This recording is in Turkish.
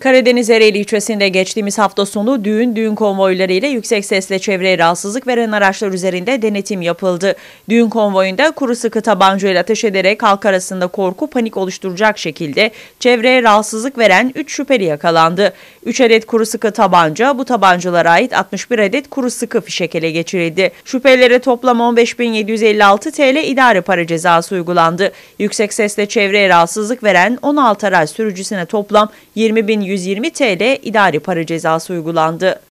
Karadeniz Ereğli ilçesinde geçtiğimiz hafta sonu düğün, düğün konvoylarıyla yüksek sesle çevreye rahatsızlık veren araçlar üzerinde denetim yapıldı. Düğün konvoyunda kuru sıkı tabanca ile ateş ederek halk arasında korku, panik oluşturacak şekilde çevreye rahatsızlık veren 3 şüpheli yakalandı. 3 adet kuru sıkı tabanca, bu tabancalara ait 61 adet kuru sıkı fişek ele geçirildi. Şüphelilere toplam 15.756 TL idare para cezası uygulandı. Yüksek sesle çevreye rahatsızlık veren 16 araç sürücüsüne toplam 20.000 120 TL idari para cezası uygulandı.